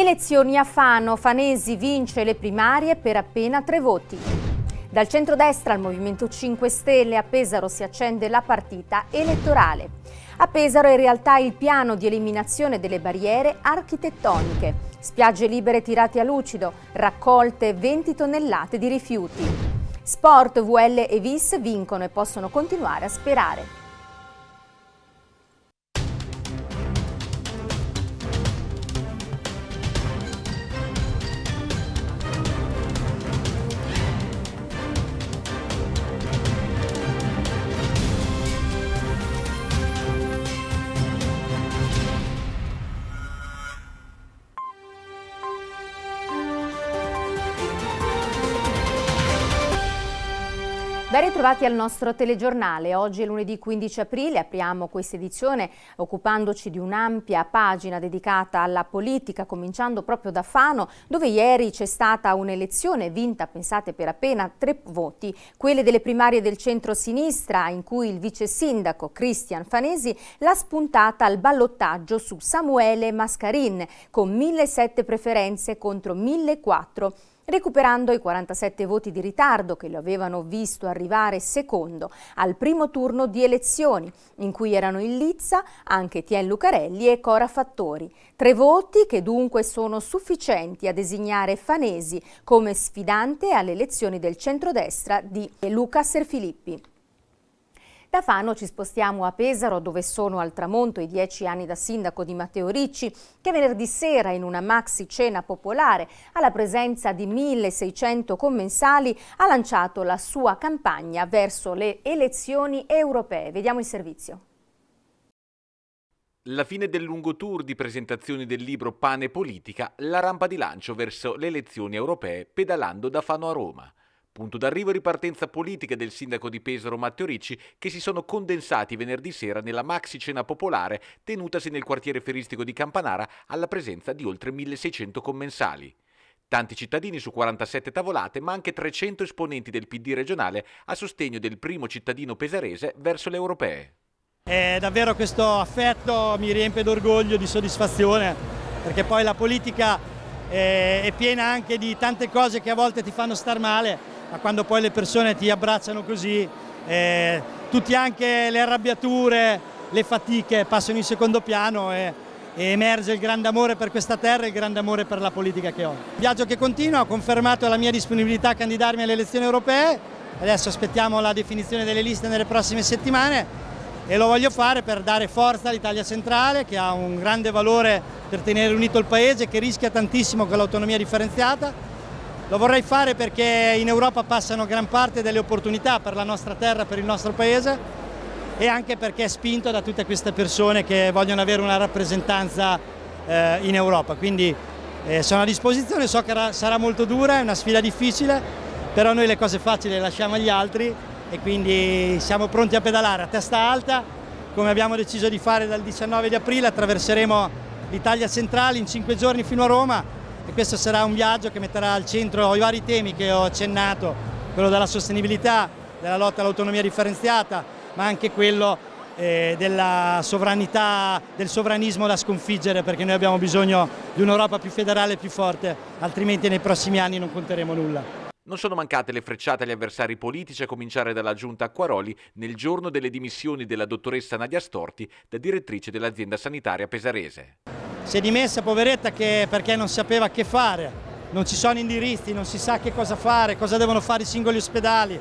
Elezioni a Fano, Fanesi vince le primarie per appena tre voti. Dal centrodestra al Movimento 5 Stelle a Pesaro si accende la partita elettorale. A Pesaro è in realtà il piano di eliminazione delle barriere architettoniche. Spiagge libere tirate a lucido, raccolte 20 tonnellate di rifiuti. Sport, VL e VIS vincono e possono continuare a sperare. Ben ritrovati al nostro telegiornale. Oggi è lunedì 15 aprile, apriamo questa edizione occupandoci di un'ampia pagina dedicata alla politica, cominciando proprio da Fano, dove ieri c'è stata un'elezione vinta, pensate, per appena tre voti, quelle delle primarie del centro-sinistra, in cui il vice sindaco Cristian Fanesi l'ha spuntata al ballottaggio su Samuele Mascarin, con 1.007 preferenze contro 1.004 recuperando i 47 voti di ritardo che lo avevano visto arrivare secondo al primo turno di elezioni, in cui erano in lizza anche Tien Lucarelli e Cora Fattori. Tre voti che dunque sono sufficienti a designare Fanesi come sfidante alle elezioni del centrodestra di Luca Serfilippi. Da Fano ci spostiamo a Pesaro, dove sono al tramonto i dieci anni da sindaco di Matteo Ricci, che venerdì sera in una maxi cena popolare, alla presenza di 1600 commensali, ha lanciato la sua campagna verso le elezioni europee. Vediamo il servizio. La fine del lungo tour di presentazioni del libro Pane Politica, la rampa di lancio verso le elezioni europee pedalando da Fano a Roma. Punto d'arrivo e ripartenza politica del sindaco di Pesaro Matteo Ricci che si sono condensati venerdì sera nella maxi cena popolare tenutasi nel quartiere feristico di Campanara alla presenza di oltre 1600 commensali. Tanti cittadini su 47 tavolate, ma anche 300 esponenti del PD regionale a sostegno del primo cittadino pesarese verso le europee. Eh, davvero questo affetto mi riempie d'orgoglio, di soddisfazione, perché poi la politica eh, è piena anche di tante cose che a volte ti fanno star male, ma quando poi le persone ti abbracciano così, eh, tutte anche le arrabbiature, le fatiche passano in secondo piano e, e, emerge il grande amore per questa terra e il grande amore per la politica che ho. Il viaggio che continua, ho confermato la mia disponibilità a candidarmi alle elezioni europee, adesso aspettiamo la definizione delle liste nelle prossime settimane e lo voglio fare per dare forza all'Italia centrale che ha un grande valore per tenere unito il paese, che rischia tantissimo con l'autonomia differenziata lo vorrei fare perché in Europa passano gran parte delle opportunità per la nostra terra, per il nostro paese e anche perché è spinto da tutte queste persone che vogliono avere una rappresentanza eh, in Europa. Quindi eh, sono a disposizione, so che sarà molto dura, è una sfida difficile, però noi le cose facili le lasciamo agli altri e quindi siamo pronti a pedalare a testa alta, come abbiamo deciso di fare dal 19 di aprile, attraverseremo l'Italia centrale in 5 giorni fino a Roma e questo sarà un viaggio che metterà al centro i vari temi che ho accennato, quello della sostenibilità, della lotta all'autonomia differenziata, ma anche quello eh, della sovranità, del sovranismo da sconfiggere perché noi abbiamo bisogno di un'Europa più federale e più forte, altrimenti nei prossimi anni non conteremo nulla. Non sono mancate le frecciate agli avversari politici, a cominciare dalla giunta Acquaroli nel giorno delle dimissioni della dottoressa Nadia Storti da direttrice dell'azienda sanitaria pesarese si è dimessa poveretta che, perché non sapeva che fare, non ci sono indirizzi, non si sa che cosa fare, cosa devono fare i singoli ospedali,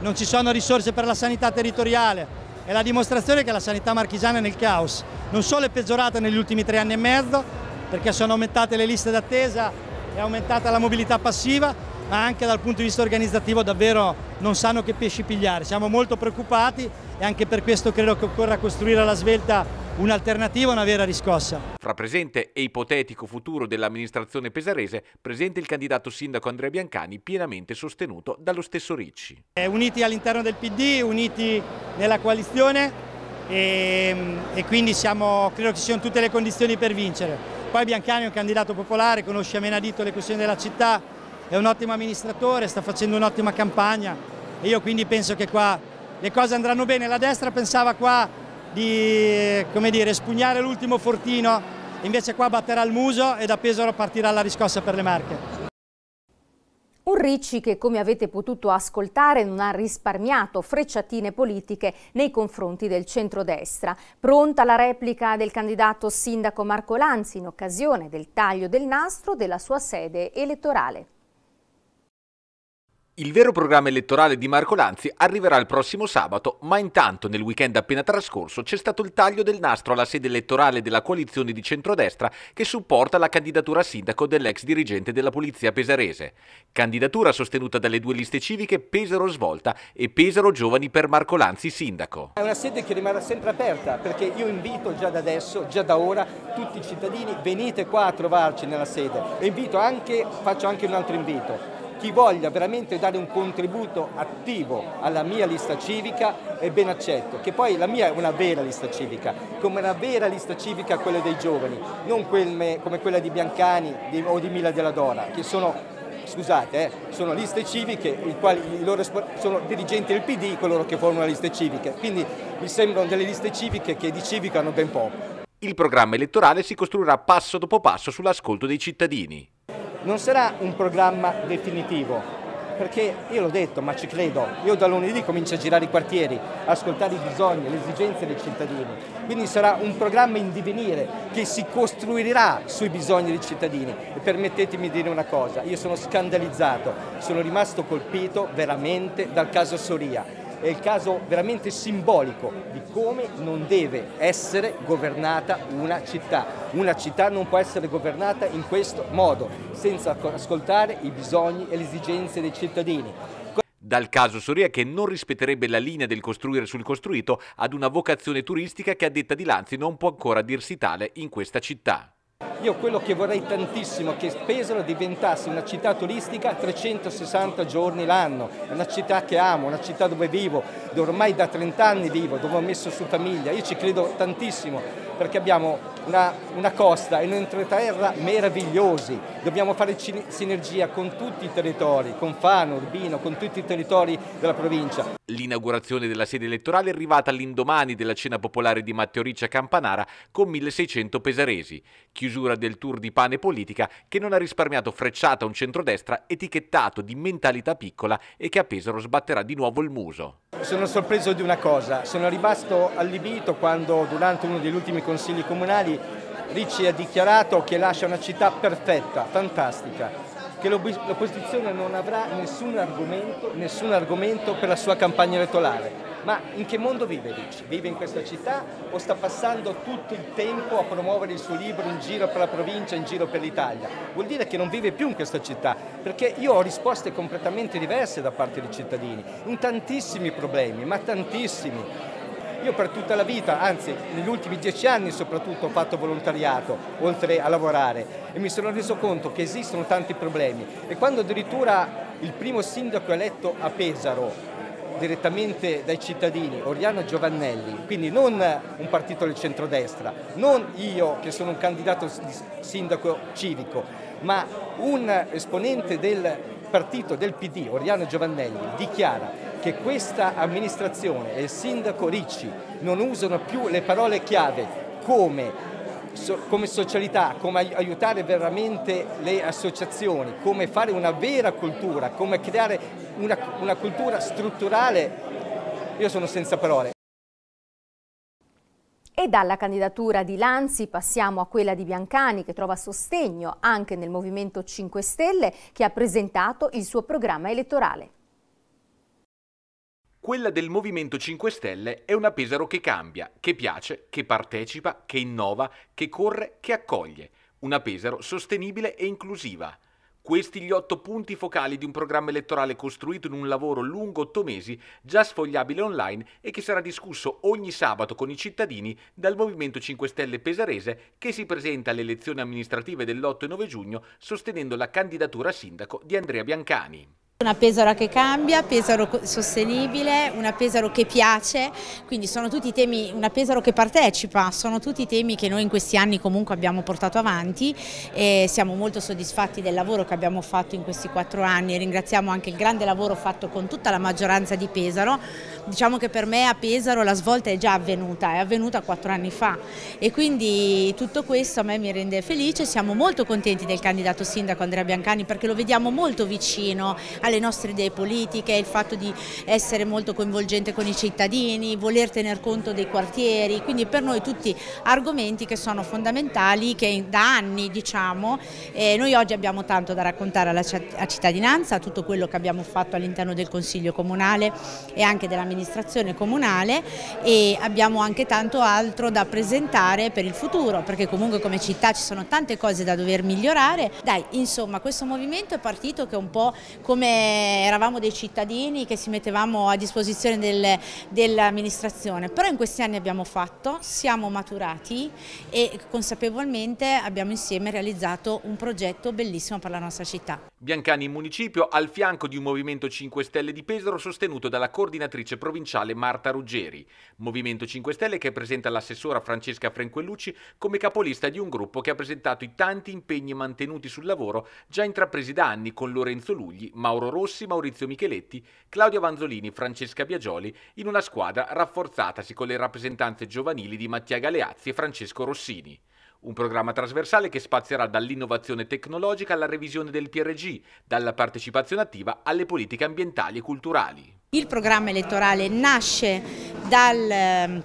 non ci sono risorse per la sanità territoriale. È la dimostrazione che la sanità marchigiana è nel caos. Non solo è peggiorata negli ultimi tre anni e mezzo, perché sono aumentate le liste d'attesa, è aumentata la mobilità passiva, ma anche dal punto di vista organizzativo davvero non sanno che pesci pigliare. Siamo molto preoccupati e anche per questo credo che occorra costruire alla svelta un'alternativa, una vera riscossa. Fra presente e ipotetico futuro dell'amministrazione pesarese, presente il candidato sindaco Andrea Biancani, pienamente sostenuto dallo stesso Ricci. Eh, uniti all'interno del PD, uniti nella coalizione e, ehm, e quindi siamo, credo che ci siano tutte le condizioni per vincere. Poi Biancani è un candidato popolare, conosce a menadito le questioni della città, è un ottimo amministratore, sta facendo un'ottima campagna e io quindi penso che qua le cose andranno bene. La destra pensava qua di come dire, spugnare l'ultimo fortino, invece qua batterà il muso e da Pesaro partirà la riscossa per le Marche. Un Ricci che, come avete potuto ascoltare, non ha risparmiato frecciatine politiche nei confronti del centrodestra. Pronta la replica del candidato sindaco Marco Lanzi in occasione del taglio del nastro della sua sede elettorale. Il vero programma elettorale di Marco Lanzi arriverà il prossimo sabato, ma intanto nel weekend appena trascorso c'è stato il taglio del nastro alla sede elettorale della coalizione di centrodestra che supporta la candidatura a sindaco dell'ex dirigente della polizia pesarese. Candidatura sostenuta dalle due liste civiche Pesaro Svolta e Pesaro Giovani per Marco Lanzi sindaco. È una sede che rimarrà sempre aperta perché io invito già da adesso, già da ora, tutti i cittadini venite qua a trovarci nella sede e invito anche, faccio anche un altro invito chi voglia veramente dare un contributo attivo alla mia lista civica è ben accetto, che poi la mia è una vera lista civica, come una vera lista civica quella dei giovani, non quelle, come quella di Biancani di, o di Mila della Dora, che sono scusate, eh, sono liste civiche, i quali loro, sono dirigenti del PD coloro che formano le liste civiche, quindi mi sembrano delle liste civiche che di civica hanno ben poco. Il programma elettorale si costruirà passo dopo passo sull'ascolto dei cittadini non sarà un programma definitivo, perché io l'ho detto, ma ci credo, io da lunedì comincio a girare i quartieri, ascoltare i bisogni, le esigenze dei cittadini, quindi sarà un programma in divenire che si costruirà sui bisogni dei cittadini e permettetemi di dire una cosa, io sono scandalizzato, sono rimasto colpito veramente dal caso Soria è il caso veramente simbolico di come non deve essere governata una città. Una città non può essere governata in questo modo, senza ascoltare i bisogni e le esigenze dei cittadini dal caso Soria che non rispetterebbe la linea del costruire sul costruito ad una vocazione turistica che a detta di Lanzi non può ancora dirsi tale in questa città. Io quello che vorrei tantissimo è che Pesaro diventasse una città turistica 360 giorni l'anno, è una città che amo, una città dove vivo, dove ormai da 30 anni vivo, dove ho messo su famiglia, io ci credo tantissimo perché abbiamo una, una costa e un entroterra meravigliosi, dobbiamo fare cine- sinergia con tutti i territori, con Fano, Urbino, con tutti i territori della provincia. L'inaugurazione della sede elettorale è arrivata all'indomani della cena popolare di Matteo Riccia Campanara con 1600 pesaresi, chiusura del tour di pane politica che non ha risparmiato frecciata un centrodestra etichettato di mentalità piccola e che a Pesaro sbatterà di nuovo il muso. Sono sorpreso di una cosa, sono rimasto allibito quando durante uno degli ultimi consigli consigli comunali, Ricci ha dichiarato che lascia una città perfetta, fantastica, che l'opposizione non avrà nessun argomento, nessun argomento per la sua campagna elettorale. Ma in che mondo vive Ricci? Vive in questa città o sta passando tutto il tempo a promuovere il suo libro in giro per la provincia, in giro per l'Italia? Vuol dire che non vive più in questa città, perché io ho risposte completamente diverse da parte dei cittadini, in tantissimi problemi, ma tantissimi io per tutta la vita, anzi negli ultimi dieci anni soprattutto, ho fatto volontariato, oltre a lavorare, e mi sono reso conto che esistono tanti problemi. E quando addirittura il primo sindaco eletto a Pesaro, direttamente dai cittadini, Oriano Giovannelli, quindi non un partito del centrodestra, non io che sono un candidato sindaco civico, ma un esponente del partito del PD, Oriano Giovannelli, dichiara che questa amministrazione e il sindaco Ricci non usano più le parole chiave come So, come socialità, come aiutare veramente le associazioni, come fare una vera cultura, come creare una, una cultura strutturale, io sono senza parole. E dalla candidatura di Lanzi passiamo a quella di Biancani che trova sostegno anche nel Movimento 5 Stelle che ha presentato il suo programma elettorale. Quella del Movimento 5 Stelle è una Pesaro che cambia, che piace, che partecipa, che innova, che corre, che accoglie. Una Pesaro sostenibile e inclusiva. Questi gli otto punti focali di un programma elettorale costruito in un lavoro lungo otto mesi, già sfogliabile online e che sarà discusso ogni sabato con i cittadini dal Movimento 5 Stelle Pesarese che si presenta alle elezioni amministrative dell'8 e 9 giugno sostenendo la candidatura a sindaco di Andrea Biancani. Una Pesaro che cambia, Pesaro sostenibile, una Pesaro che piace, quindi sono tutti temi, una Pesaro che partecipa, sono tutti temi che noi in questi anni comunque abbiamo portato avanti e siamo molto soddisfatti del lavoro che abbiamo fatto in questi quattro anni e ringraziamo anche il grande lavoro fatto con tutta la maggioranza di Pesaro. Diciamo che per me a Pesaro la svolta è già avvenuta, è avvenuta quattro anni fa e quindi tutto questo a me mi rende felice, siamo molto contenti del candidato sindaco Andrea Biancani perché lo vediamo molto vicino al le nostre idee politiche, il fatto di essere molto coinvolgente con i cittadini, voler tener conto dei quartieri, quindi per noi tutti argomenti che sono fondamentali, che da anni diciamo, eh, noi oggi abbiamo tanto da raccontare alla cittadinanza, tutto quello che abbiamo fatto all'interno del Consiglio Comunale e anche dell'amministrazione comunale e abbiamo anche tanto altro da presentare per il futuro, perché comunque come città ci sono tante cose da dover migliorare. Dai, insomma, questo movimento è partito che è un po' come eravamo dei cittadini che si mettevamo a disposizione del, dell'amministrazione, però in questi anni abbiamo fatto, siamo maturati e consapevolmente abbiamo insieme realizzato un progetto bellissimo per la nostra città. Biancani in municipio al fianco di un Movimento 5 Stelle di Pesaro sostenuto dalla coordinatrice provinciale Marta Ruggeri, Movimento 5 Stelle che presenta l'assessora Francesca Frenquellucci come capolista di un gruppo che ha presentato i tanti impegni mantenuti sul lavoro già intrapresi da anni con Lorenzo Lugli, Mauro Mauro Rossi, Maurizio Micheletti, Claudio Vanzolini, Francesca Biagioli, in una squadra rafforzatasi con le rappresentanze giovanili di Mattia Galeazzi e Francesco Rossini. Un programma trasversale che spazierà dall'innovazione tecnologica alla revisione del PRG, dalla partecipazione attiva alle politiche ambientali e culturali. Il programma elettorale nasce dal ehm,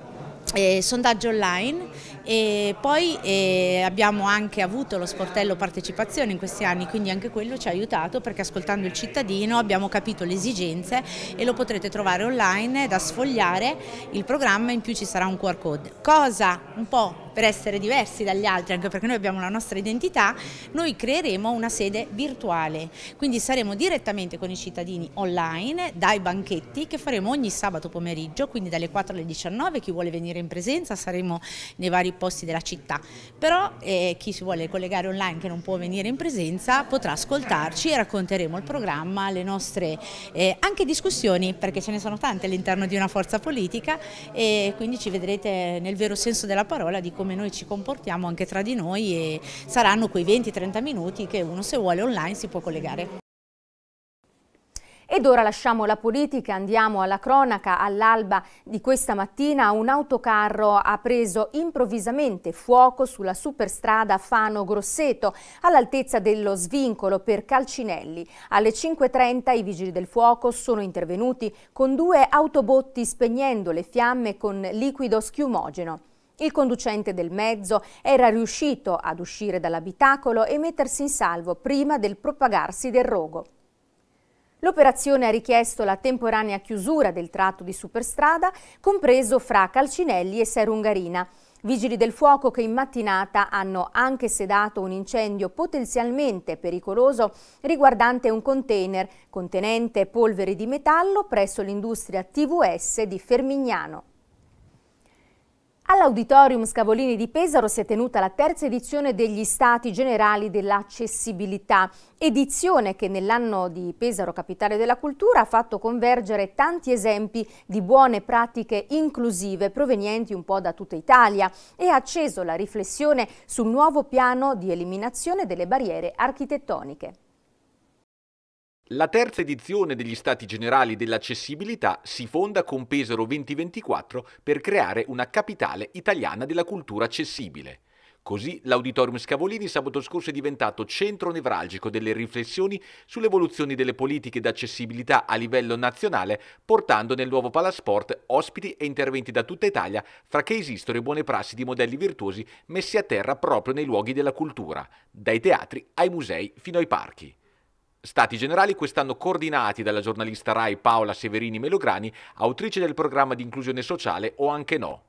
eh, sondaggio online e poi eh, abbiamo anche avuto lo sportello partecipazione in questi anni, quindi anche quello ci ha aiutato perché ascoltando il cittadino abbiamo capito le esigenze e lo potrete trovare online da sfogliare il programma, in più ci sarà un QR code. Cosa un po' per essere diversi dagli altri, anche perché noi abbiamo la nostra identità, noi creeremo una sede virtuale, quindi saremo direttamente con i cittadini online dai banchetti che faremo ogni sabato pomeriggio, quindi dalle 4 alle 19, chi vuole venire in presenza saremo nei vari posti della città, però eh, chi si vuole collegare online che non può venire in presenza potrà ascoltarci e racconteremo il programma, le nostre eh, anche discussioni, perché ce ne sono tante all'interno di una forza politica e quindi ci vedrete nel vero senso della parola di come come noi ci comportiamo anche tra di noi e saranno quei 20-30 minuti che uno se vuole online si può collegare. Ed ora lasciamo la politica, andiamo alla cronaca. All'alba di questa mattina un autocarro ha preso improvvisamente fuoco sulla superstrada Fano-Grosseto all'altezza dello svincolo per Calcinelli. Alle 5.30 i vigili del fuoco sono intervenuti con due autobotti spegnendo le fiamme con liquido schiumogeno. Il conducente del mezzo era riuscito ad uscire dall'abitacolo e mettersi in salvo prima del propagarsi del rogo. L'operazione ha richiesto la temporanea chiusura del tratto di superstrada, compreso fra Calcinelli e Serungarina, Vigili del fuoco che in mattinata hanno anche sedato un incendio potenzialmente pericoloso riguardante un container contenente polveri di metallo presso l'industria TVS di Fermignano. All'Auditorium Scavolini di Pesaro si è tenuta la terza edizione degli Stati Generali dell'Accessibilità, edizione che nell'anno di Pesaro Capitale della Cultura ha fatto convergere tanti esempi di buone pratiche inclusive provenienti un po' da tutta Italia e ha acceso la riflessione sul nuovo piano di eliminazione delle barriere architettoniche. La terza edizione degli Stati Generali dell'Accessibilità si fonda con Pesaro 2024 per creare una capitale italiana della cultura accessibile. Così l'Auditorium Scavolini sabato scorso è diventato centro nevralgico delle riflessioni sull'evoluzione delle politiche d'accessibilità a livello nazionale, portando nel nuovo Palasport ospiti e interventi da tutta Italia, fra che esistono e buone prassi di modelli virtuosi messi a terra proprio nei luoghi della cultura, dai teatri ai musei fino ai parchi. Stati Generali quest'anno coordinati dalla giornalista Rai Paola Severini Melograni, autrice del programma di inclusione sociale O anche no.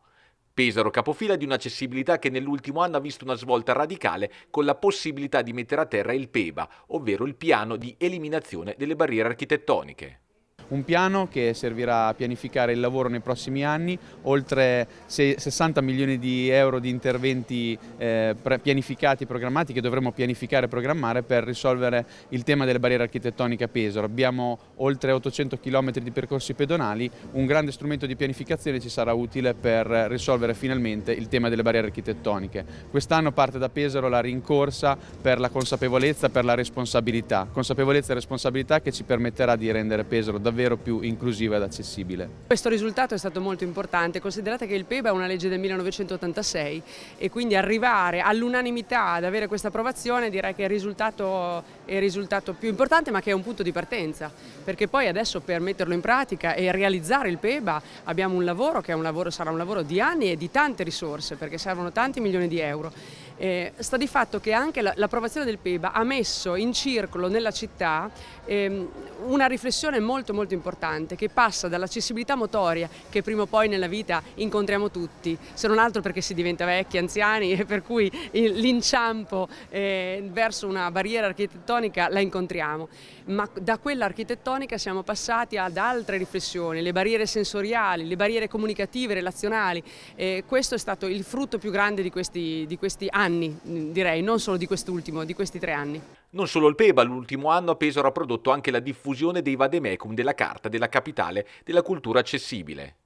Pesaro capofila di un'accessibilità che nell'ultimo anno ha visto una svolta radicale con la possibilità di mettere a terra il PEBA, ovvero il piano di eliminazione delle barriere architettoniche. Un piano che servirà a pianificare il lavoro nei prossimi anni, oltre 60 milioni di euro di interventi eh, pianificati e programmati che dovremo pianificare e programmare per risolvere il tema delle barriere architettoniche a Pesaro. Abbiamo oltre 800 km di percorsi pedonali, un grande strumento di pianificazione ci sarà utile per risolvere finalmente il tema delle barriere architettoniche. Quest'anno parte da Pesaro la rincorsa per la consapevolezza, per la responsabilità. Consapevolezza e responsabilità che ci permetterà di rendere Pesaro davvero davvero più inclusiva ed accessibile. Questo risultato è stato molto importante, considerate che il PEBA è una legge del 1986 e quindi arrivare all'unanimità ad avere questa approvazione direi che è il risultato, è il risultato più importante ma che è un punto di partenza, perché poi adesso per metterlo in pratica e realizzare il PEBA abbiamo un lavoro che un lavoro, sarà un lavoro di anni e di tante risorse perché servono tanti milioni di euro eh, sta di fatto che anche l'approvazione del PEBA ha messo in circolo nella città ehm, una riflessione molto molto importante che passa dall'accessibilità motoria che prima o poi nella vita incontriamo tutti, se non altro perché si diventa vecchi, anziani e per cui l'inciampo eh, verso una barriera architettonica la incontriamo, ma da quella architettonica siamo passati ad altre riflessioni, le barriere sensoriali, le barriere comunicative, relazionali, eh, questo è stato il frutto più grande di questi, di questi anni anni, mm, direi, non solo di quest'ultimo, di questi tre anni. Non solo il PEBA, l'ultimo anno a Pesaro ha prodotto anche la diffusione dei vademecum della Carta della Capitale della Cultura Accessibile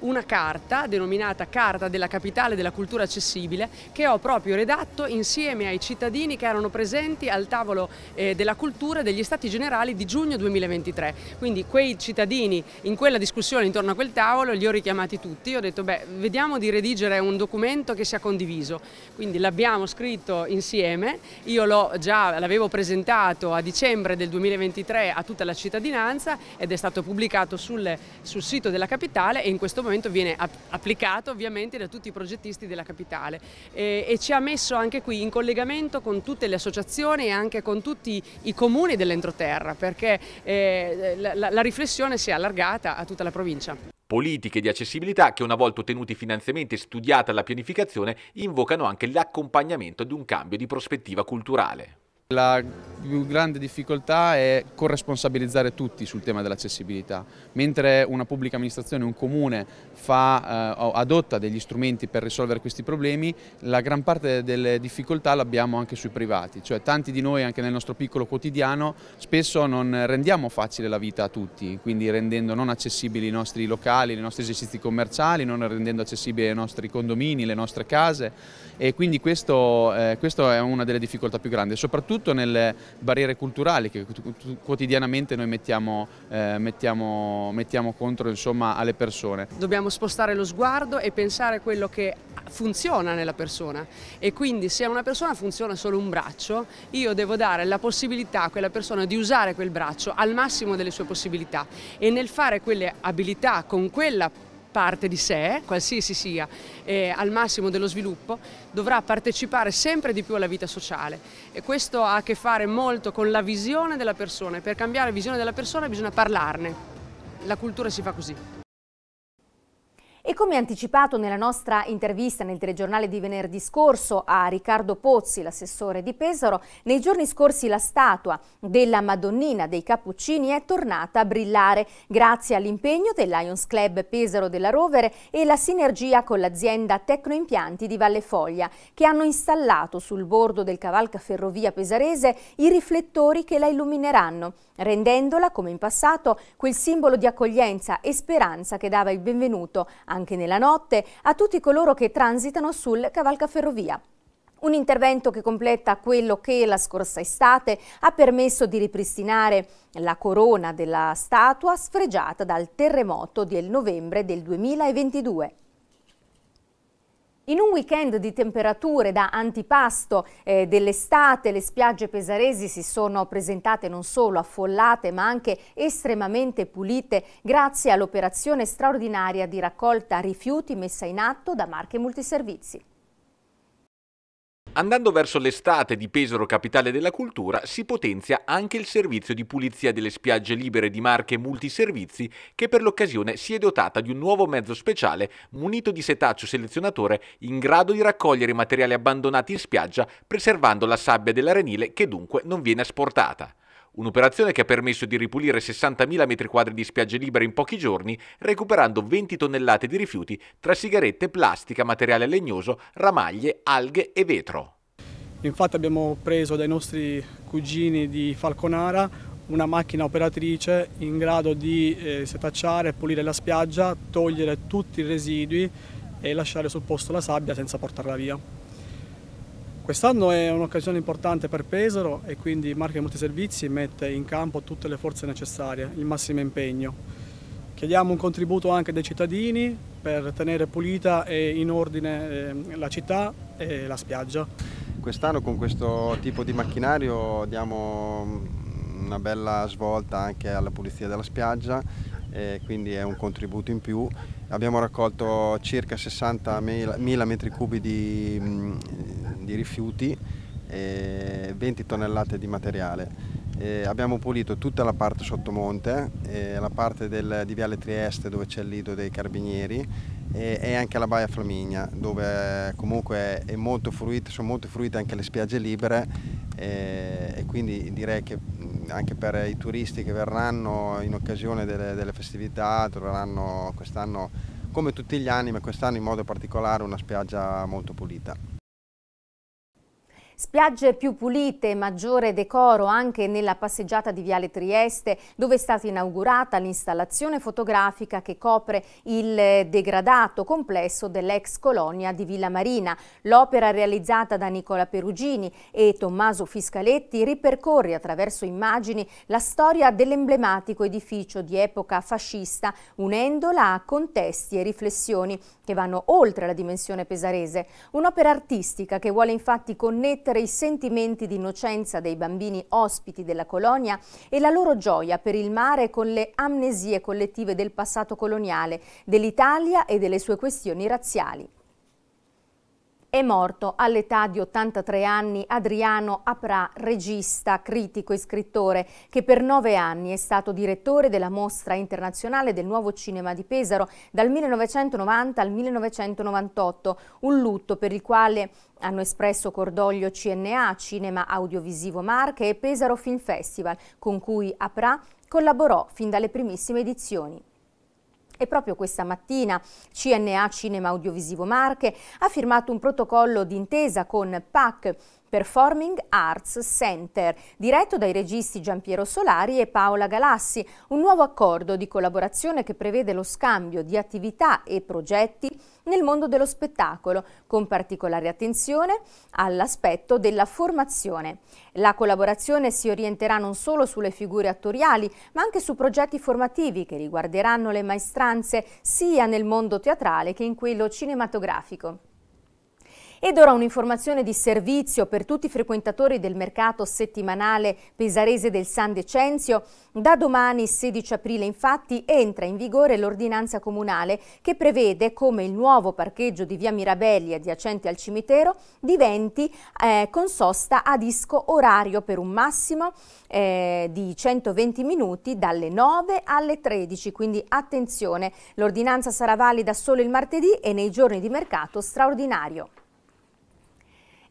una carta denominata Carta della Capitale della Cultura Accessibile che ho proprio redatto insieme ai cittadini che erano presenti al tavolo eh, della cultura degli Stati Generali di giugno 2023. Quindi quei cittadini in quella discussione intorno a quel tavolo li ho richiamati tutti, ho detto beh vediamo di redigere un documento che sia condiviso, quindi l'abbiamo scritto insieme, io l'avevo presentato a dicembre del 2023 a tutta la cittadinanza ed è stato pubblicato sul, sul sito della Capitale e in questo momento viene applicato ovviamente da tutti i progettisti della capitale e, e ci ha messo anche qui in collegamento con tutte le associazioni e anche con tutti i comuni dell'entroterra perché eh, la, la riflessione si è allargata a tutta la provincia politiche di accessibilità che una volta ottenuti i finanziamenti e studiata la pianificazione invocano anche l'accompagnamento di un cambio di prospettiva culturale. La più grande difficoltà è corresponsabilizzare tutti sul tema dell'accessibilità. Mentre una pubblica amministrazione, un comune fa, eh, adotta degli strumenti per risolvere questi problemi, la gran parte delle difficoltà l'abbiamo anche sui privati. Cioè tanti di noi anche nel nostro piccolo quotidiano spesso non rendiamo facile la vita a tutti, quindi rendendo non accessibili i nostri locali, i nostri esercizi commerciali, non rendendo accessibili i nostri condomini, le nostre case e quindi questo, eh, questo è una delle difficoltà più grandi, soprattutto nelle barriere culturali che quotidianamente noi mettiamo, eh, mettiamo, mettiamo contro insomma, alle persone. Dobbiamo spostare lo sguardo e pensare quello che funziona nella persona e quindi se a una persona funziona solo un braccio io devo dare la possibilità a quella persona di usare quel braccio al massimo delle sue possibilità e nel fare quelle abilità con quella persona parte di sé, qualsiasi sia, eh, al massimo dello sviluppo, dovrà partecipare sempre di più alla vita sociale e questo ha a che fare molto con la visione della persona e per cambiare la visione della persona bisogna parlarne. La cultura si fa così. E come anticipato nella nostra intervista nel telegiornale di venerdì scorso a Riccardo Pozzi, l'assessore di Pesaro, nei giorni scorsi la statua della Madonnina dei Cappuccini è tornata a brillare grazie all'impegno del Lions Club Pesaro della Rovere e la sinergia con l'azienda Tecnoimpianti di Valle Foglia, che hanno installato sul bordo del cavalcaferrovia pesarese i riflettori che la illumineranno rendendola, come in passato, quel simbolo di accoglienza e speranza che dava il benvenuto, anche nella notte, a tutti coloro che transitano sul cavalcaferrovia. Un intervento che completa quello che la scorsa estate ha permesso di ripristinare la corona della statua sfregiata dal terremoto del novembre del 2022. In un weekend di temperature da antipasto eh, dell'estate, le spiagge pesaresi si sono presentate non solo affollate ma anche estremamente pulite grazie all'operazione straordinaria di raccolta rifiuti messa in atto da Marche Multiservizi. Andando verso l'estate di Pesaro, capitale della cultura, si potenzia anche il servizio di pulizia delle spiagge libere di marche multiservizi che per l'occasione si è dotata di un nuovo mezzo speciale munito di setaccio selezionatore in grado di raccogliere i materiali abbandonati in spiaggia preservando la sabbia dell'arenile che dunque non viene asportata. Un'operazione che ha permesso di ripulire 60.000 m2 di spiagge libere in pochi giorni, recuperando 20 tonnellate di rifiuti tra sigarette, plastica, materiale legnoso, ramaglie, alghe e vetro. Infatti abbiamo preso dai nostri cugini di Falconara una macchina operatrice in grado di eh, setacciare e pulire la spiaggia, togliere tutti i residui e lasciare sul posto la sabbia senza portarla via. Quest'anno è un'occasione importante per Pesaro e quindi Marche Multiservizi mette in campo tutte le forze necessarie, il massimo impegno. Chiediamo un contributo anche dei cittadini per tenere pulita e in ordine ehm, la città e la spiaggia. Quest'anno con questo tipo di macchinario diamo mm, una bella svolta anche alla pulizia della spiaggia quindi è un contributo in più. Abbiamo raccolto circa 60.000 metri cubi di, mm, di rifiuti e 20 tonnellate di materiale. E abbiamo pulito tutta la parte sottomonte, la parte del, di Viale Trieste dove c'è il lido dei Carabinieri e, e, anche la Baia Flaminia dove comunque molto fruite, sono molto fruite anche le spiagge libere e, e, quindi direi che anche per i turisti che verranno in occasione delle, delle festività troveranno quest'anno come tutti gli anni ma quest'anno in modo particolare una spiaggia molto pulita. Spiagge più pulite, maggiore decoro anche nella passeggiata di Viale Trieste, dove è stata inaugurata l'installazione fotografica che copre il degradato complesso dell'ex colonia di Villa Marina. L'opera realizzata da Nicola Perugini e Tommaso Fiscaletti ripercorre attraverso immagini la storia dell'emblematico edificio di epoca fascista, unendola a contesti e riflessioni che vanno oltre la dimensione pesarese. Un'opera artistica che vuole infatti connettere riflettere i sentimenti di innocenza dei bambini ospiti della colonia e la loro gioia per il mare con le amnesie collettive del passato coloniale, dell'Italia e delle sue questioni razziali. È morto all'età di 83 anni Adriano Aprà, regista, critico e scrittore, che per nove anni è stato direttore della Mostra Internazionale del Nuovo Cinema di Pesaro dal 1990 al 1998, un lutto per il quale hanno espresso cordoglio CNA, Cinema Audiovisivo Marche e Pesaro Film Festival, con cui Aprà collaborò fin dalle primissime edizioni. E proprio questa mattina CNA Cinema Audiovisivo Marche ha firmato un protocollo d'intesa con PAC Performing Arts Center, diretto dai registi Giampiero Solari e Paola Galassi, un nuovo accordo di collaborazione che prevede lo scambio di attività e progetti nel mondo dello spettacolo, con particolare attenzione all'aspetto della formazione. La collaborazione si orienterà non solo sulle figure attoriali, ma anche su progetti formativi che riguarderanno le maestranze sia nel mondo teatrale che in quello cinematografico. Ed ora un'informazione di servizio per tutti i frequentatori del mercato settimanale pesarese del San Decenzio. Da domani 16 aprile infatti entra in vigore l'ordinanza comunale che prevede come il nuovo parcheggio di via Mirabelli adiacente al cimitero diventi eh, sosta a disco orario per un massimo eh, di 120 minuti dalle 9 alle 13. Quindi attenzione, l'ordinanza sarà valida solo il martedì e nei giorni di mercato straordinario.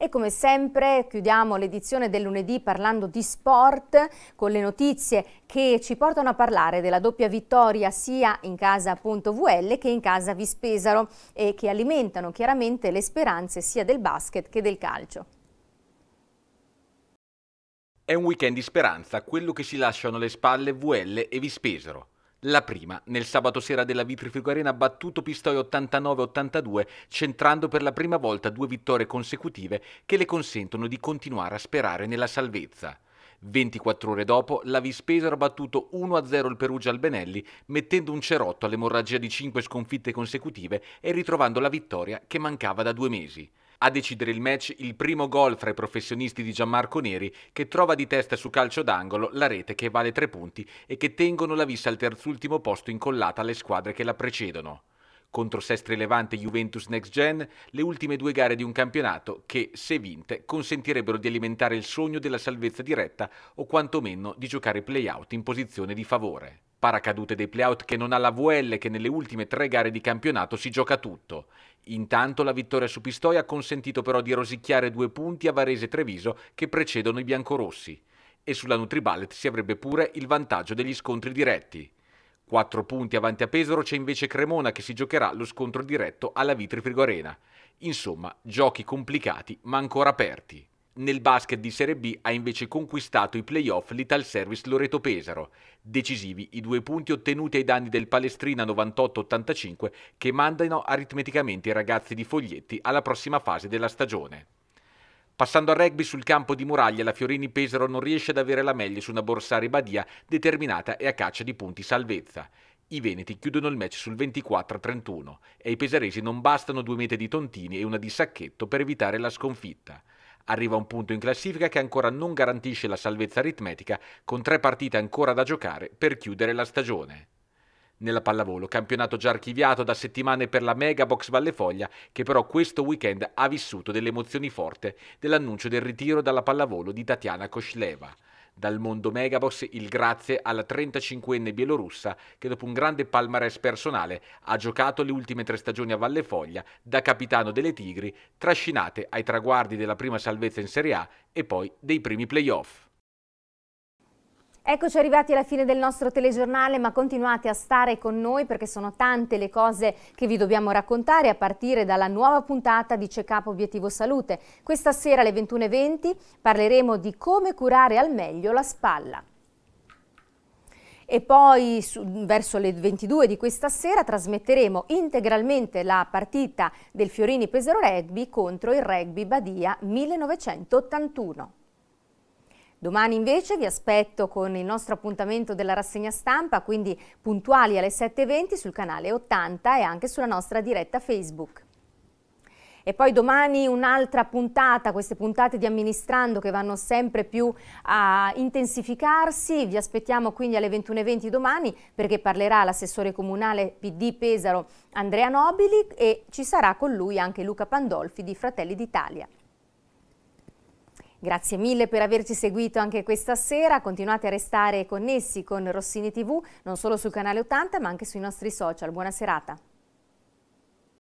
E come sempre chiudiamo l'edizione del lunedì parlando di sport con le notizie che ci portano a parlare della doppia vittoria sia in casa VL che in casa Vispesaro e che alimentano chiaramente le speranze sia del basket che del calcio. È un weekend di speranza quello che si lasciano alle spalle VL e Vispesaro. La prima, nel sabato sera della Vitrifico Arena, ha battuto Pistoia 89-82, centrando per la prima volta due vittorie consecutive che le consentono di continuare a sperare nella salvezza. 24 ore dopo, la Vispesaro ha battuto 1-0 il Perugia Albenelli, mettendo un cerotto all'emorragia di 5 sconfitte consecutive e ritrovando la vittoria che mancava da due mesi. A decidere il match il primo gol fra i professionisti di Gianmarco Neri che trova di testa su calcio d'angolo la rete che vale tre punti e che tengono la vista al terzultimo posto incollata alle squadre che la precedono contro Sestri Levante e Juventus Next Gen, le ultime due gare di un campionato che, se vinte, consentirebbero di alimentare il sogno della salvezza diretta o quantomeno di giocare play-out in posizione di favore paracadute dei playout che non ha la VL che nelle ultime tre gare di campionato si gioca tutto. Intanto la vittoria su Pistoia ha consentito però di rosicchiare due punti a Varese e Treviso che precedono i biancorossi e sulla Nutriballet si avrebbe pure il vantaggio degli scontri diretti. Quattro punti avanti a Pesaro c'è invece Cremona che si giocherà lo scontro diretto alla Vitri Frigorena. Insomma, giochi complicati ma ancora aperti. Nel basket di Serie B ha invece conquistato i playoff l'Ital Service Loreto Pesaro, decisivi i due punti ottenuti ai danni del Palestrina 98-85 che mandano aritmeticamente i ragazzi di Foglietti alla prossima fase della stagione. Passando al rugby sul campo di Muraglia, la Fiorini Pesaro non riesce ad avere la meglio su una Borsari Badia determinata e a caccia di punti salvezza. I Veneti chiudono il match sul 24-31 e ai pesaresi non bastano due mete di Tontini e una di Sacchetto per evitare la sconfitta. Arriva un punto in classifica che ancora non garantisce la salvezza aritmetica, con tre partite ancora da giocare per chiudere la stagione. Nella pallavolo, campionato già archiviato da settimane per la Mega Box Vallefoglia, che però questo weekend ha vissuto delle emozioni forti dell'annuncio del ritiro dalla pallavolo di Tatiana Kosleva. Dal mondo megaboss il grazie alla 35enne bielorussa che dopo un grande palmarès personale ha giocato le ultime tre stagioni a Valle Foglia da capitano delle Tigri, trascinate ai traguardi della prima salvezza in Serie A e poi dei primi playoff. Eccoci arrivati alla fine del nostro telegiornale, ma continuate a stare con noi perché sono tante le cose che vi dobbiamo raccontare a partire dalla nuova puntata di Check-up Obiettivo Salute. Questa sera alle 21.20 parleremo di come curare al meglio la spalla e poi su, verso le 22 di questa sera trasmetteremo integralmente la partita del Fiorini Pesaro Rugby contro il Rugby Badia 1981. Domani invece vi aspetto con il nostro appuntamento della rassegna stampa, quindi puntuali alle 7.20 sul canale 80 e anche sulla nostra diretta Facebook. E poi domani un'altra puntata, queste puntate di amministrando che vanno sempre più a intensificarsi. Vi aspettiamo quindi alle 21.20 domani perché parlerà l'assessore comunale PD Pesaro Andrea Nobili e ci sarà con lui anche Luca Pandolfi di Fratelli d'Italia. Grazie mille per averci seguito anche questa sera, continuate a restare connessi con Rossini TV, non solo sul canale 80 ma anche sui nostri social. Buona serata.